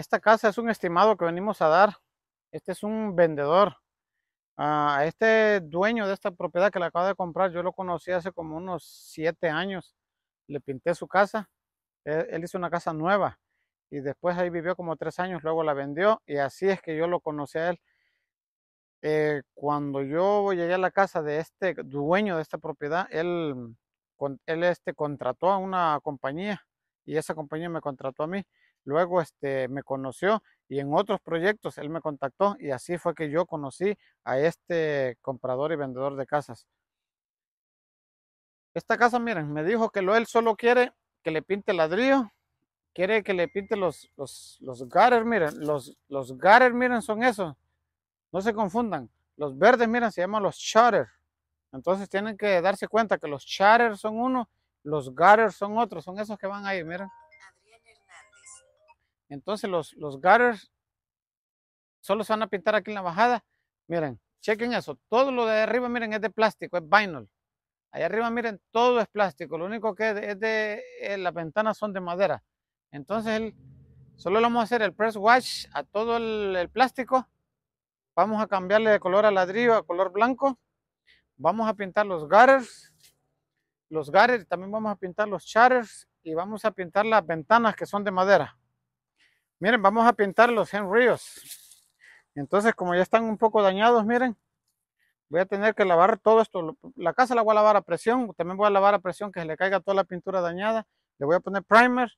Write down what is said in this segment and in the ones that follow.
Esta casa es un estimado que venimos a dar. Este es un vendedor. Ah, a este dueño de esta propiedad que le acaba de comprar, yo lo conocí hace como unos siete años. Le pinté su casa. E, él hizo una casa nueva y después ahí vivió como tres años, luego la vendió y así es que yo lo conocí a él. Eh, cuando yo llegué a la casa de este dueño de esta propiedad, él, él este, contrató a una compañía y esa compañía me contrató a mí. Luego este, me conoció y en otros proyectos él me contactó y así fue que yo conocí a este comprador y vendedor de casas. Esta casa, miren, me dijo que lo él solo quiere que le pinte ladrillo, quiere que le pinte los, los, los gutters, miren, los, los gutters, miren, son esos. No se confundan. Los verdes, miren, se llaman los shutter. Entonces tienen que darse cuenta que los shutter son uno, los gutters son otros, son esos que van ahí, miren. Entonces los, los gutters solo se van a pintar aquí en la bajada. Miren, chequen eso. Todo lo de arriba, miren, es de plástico, es vinyl. Allá arriba, miren, todo es plástico. Lo único que es de, eh, las ventanas son de madera. Entonces, solo le vamos a hacer el press wash a todo el, plástico. Vamos a cambiarle de color a ladrillo a color blanco. Vamos a pintar los gutters. Los gutters, también vamos a pintar los shutters. Y vamos a pintar las ventanas que son de madera. Miren, vamos a pintar los ríos. Entonces, como ya están un poco dañados, miren, voy a tener que lavar todo esto. La casa la voy a lavar a presión, también voy a lavar a presión que se le caiga toda la pintura dañada. Le voy a poner primer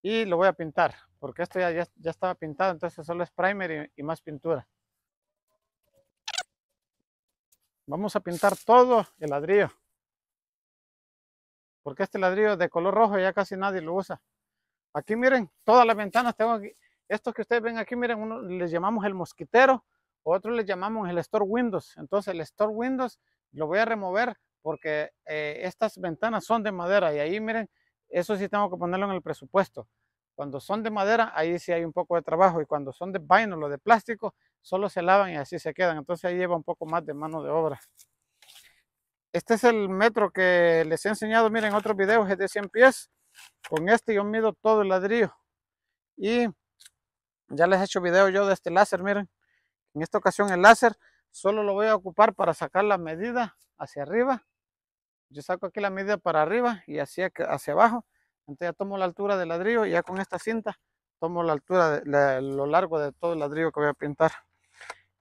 y lo voy a pintar, porque esto ya, ya, estaba pintado, entonces solo es primer y más pintura. Vamos a pintar todo el ladrillo porque este ladrillo de color rojo ya casi nadie lo usa. Aquí miren, todas las ventanas tengo aquí. Estos que ustedes ven aquí, miren, uno les llamamos el mosquitero, otro les llamamos el Store Windows. Entonces el Store Windows lo voy a remover porque eh, estas ventanas son de madera y ahí miren, eso sí tengo que ponerlo en el presupuesto. Cuando son de madera, ahí sí hay un poco de trabajo y cuando son de vinyl o de plástico, solo se lavan y así se quedan. Entonces ahí lleva un poco más de mano de obra. Este es el metro que les he enseñado, miren, en otros videos, es de 100 pies. Con este yo mido todo el ladrillo. Y ya les he hecho video yo de este láser, miren. En esta ocasión el láser solo lo voy a ocupar para sacar la medida hacia arriba. Yo saco aquí la medida para arriba y hacia, hacia abajo. Entonces ya tomo la altura del ladrillo y ya con esta cinta tomo la altura, de, lo largo de todo el ladrillo que voy a pintar.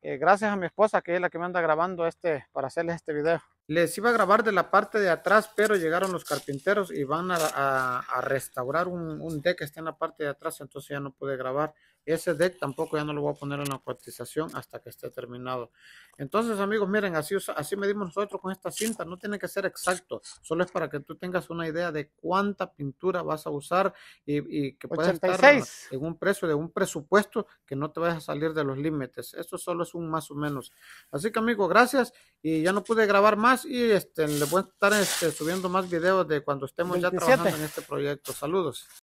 Eh, gracias a mi esposa que es la que me anda grabando este para hacerles este video. Les iba a grabar de la parte de atrás, pero llegaron los carpinteros y van a, restaurar un, un, deck que está en la parte de atrás, entonces ya no pude grabar. Ese deck tampoco ya no lo voy a poner en la cotización hasta que esté terminado. Entonces, amigos, miren, así, así medimos nosotros con esta cinta. No tiene que ser exacto, solo es para que tú tengas una idea de cuánta pintura vas a usar y, que puedas estar en un precio de un presupuesto que no te vayas a salir de los límites. Esto solo es un más o menos. Así que, amigos, gracias. Y ya no pude grabar más y este, les voy a estar este, subiendo más videos de cuando estemos ya trabajando en este proyecto. Saludos.